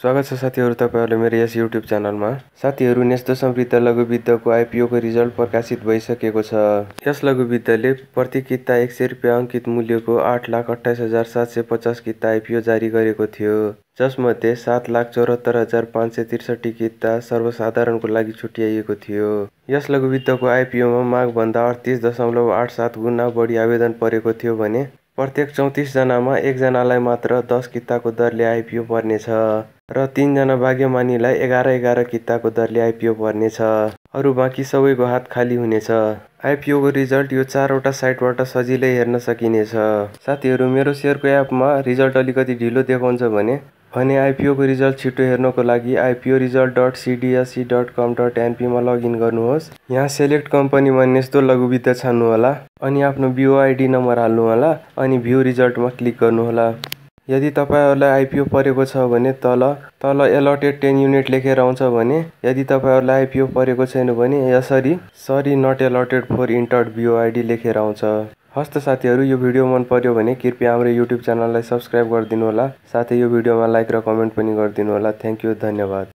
स्वागत छ साथीहरू तपाईँहरूले मेरो यस युट्युब च्यानलमा साथीहरू नेस्तो समृद्ध लघुविद्धको आइपिओको रिजल्ट प्रकाशित भइसकेको छ यस लघुविद्धले प्रति किता एक सय रुपियाँ अङ्कित मूल्यको आठ लाख अठाइस हजार सात सय पचास किता आइपिओ जारी गरेको थियो जसमध्ये सात लाख चौरात्तर हजार पाँच सय त्रिसठी किता सर्वसाधारणको लागि छुट्याइएको थियो यस लघुविद्धको आइपिओमा मागभन्दा अडतिस दशमलव आठ सात गुणा बढी आवेदन परेको थियो भने प्रत्येक चौतिसजनामा एकजनालाई मात्र दस किताको दरले आइपिओ पर्नेछ र तिनजना भाग्यमानीलाई एघार एघार किताको दरले आइपिओ पर्नेछ अरू बाँकी सबैको हात खाली हुनेछ आइपिओको रिजल्ट यो चारवटा साइटबाट सजिलै हेर्न सकिनेछ साथीहरू मेरो सेयरको एपमा रिजल्ट अलिकति ढिलो देखाउँछ भने भने आइपिओको रिजल्ट छिटो हेर्नको लागि IPO result dot CDSC dot com dot एनपीमा लगइन गर्नुहोस् यहाँ सेलेक्ट कम्पनीमा यस्तो लघुविद्ध छान्नुहोला अनि आफ्नो बिओआइडी नम्बर हाल्नुहोला अनि भ्यू रिजल्टमा क्लिक गर्नुहोला यदि तपाईँहरूलाई आइपिओ परेको छ भने तल तल एलोटेड टेन युनिट लेखेर आउँछ भने यदि तपाईँहरूलाई आइपिओ परेको छैन भने यसरी sorry not allotted for entered BOID लेखेर आउँछ हस्त साथीहरू यो भिडियो मन पर्यो भने कृपया हाम्रो युट्युब च्यानललाई सब्सक्राइब गरिदिनु होला साथै यो भिडियोमा लाइक र कमेन्ट पनि गरिदिनु होला थ्याङ्क यू धन्यवाद